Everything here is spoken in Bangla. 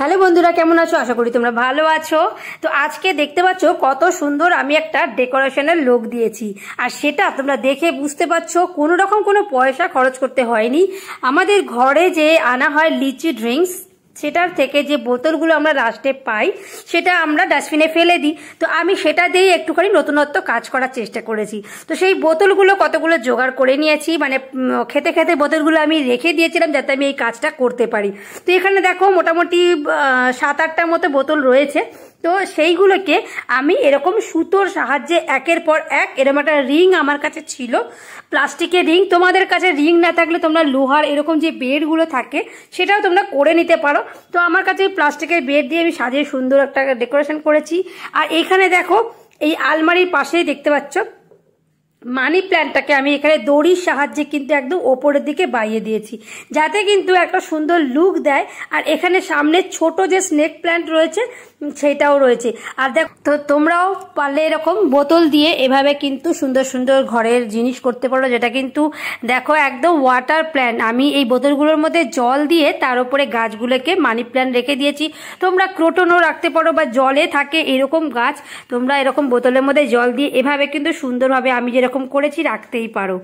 হ্যালো বন্ধুরা কেমন আছো আশা করি তোমরা ভালো আছো তো আজকে দেখতে পাচ্ছ কত সুন্দর আমি একটা ডেকোরেশনের লোক দিয়েছি আর সেটা তোমরা দেখে বুঝতে পারছো কোনো রকম কোনো পয়সা খরচ করতে হয়নি আমাদের ঘরে যে আনা হয় লিচি ড্রিঙ্কস সেটার থেকে যে বোতলগুলো আমরা লাস্টে পাই সেটা আমরা ডাস্টবিনে ফেলে দিই তো আমি সেটা দিয়ে একটুখানি নতুনত্ব কাজ করার চেষ্টা করেছি তো সেই বোতলগুলো কতগুলো জোগাড় করে নিয়েছি মানে খেতে খেতে বোতলগুলো আমি রেখে দিয়েছিলাম যাতে আমি এই কাজটা করতে পারি তো এখানে দেখো মোটামুটি সাত আটটার মতো বোতল রয়েছে তো সেইগুলোকে আমি এরকম সুতোর সাহায্যে একের পর এক এরকম একটা রিং আমার কাছে ছিল প্লাস্টিকের রিং তোমাদের কাছে রিং না থাকলে তোমরা লোহার এরকম যে বেড়গুলো থাকে সেটাও তোমরা করে নিতে পারো তো আমার কাছে ওই প্লাস্টিকের বেড দিয়ে আমি সাজিয়ে সুন্দর একটা ডেকোরেশন করেছি আর এইখানে দেখো এই আলমারির পাশেই দেখতে পাচ্ছ মানি প্ল্যান্টটাকে আমি এখানে দড়ির সাহায্যে কিন্তু একদম ওপরের দিকে বাইয়ে দিয়েছি যাতে কিন্তু একটা সুন্দর লুক দেয় আর এখানে সামনে ছোট যে স্নেক প্ল্যান্ট রয়েছে সেটাও রয়েছে আর দেখ তো তোমরাও পারলে এরকম বোতল দিয়ে এভাবে কিন্তু সুন্দর সুন্দর ঘরের জিনিস করতে পারো যেটা কিন্তু দেখো একদম ওয়াটার প্ল্যান্ট আমি এই বোতলগুলোর মধ্যে জল দিয়ে তার উপরে গাছগুলোকে মানি প্ল্যান্ট রেখে দিয়েছি তোমরা ক্রোটনও রাখতে পারো বা জলে থাকে এরকম গাছ তোমরা এরকম বোতলের মধ্যে জল দিয়ে এভাবে কিন্তু সুন্দরভাবে আমি যেরকম এরকম করেছি রাখতেই পারো